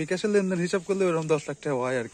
বিকাশের লেনদেন হিসাব করলে ওরকম দশ লাখ টাকা হয় আর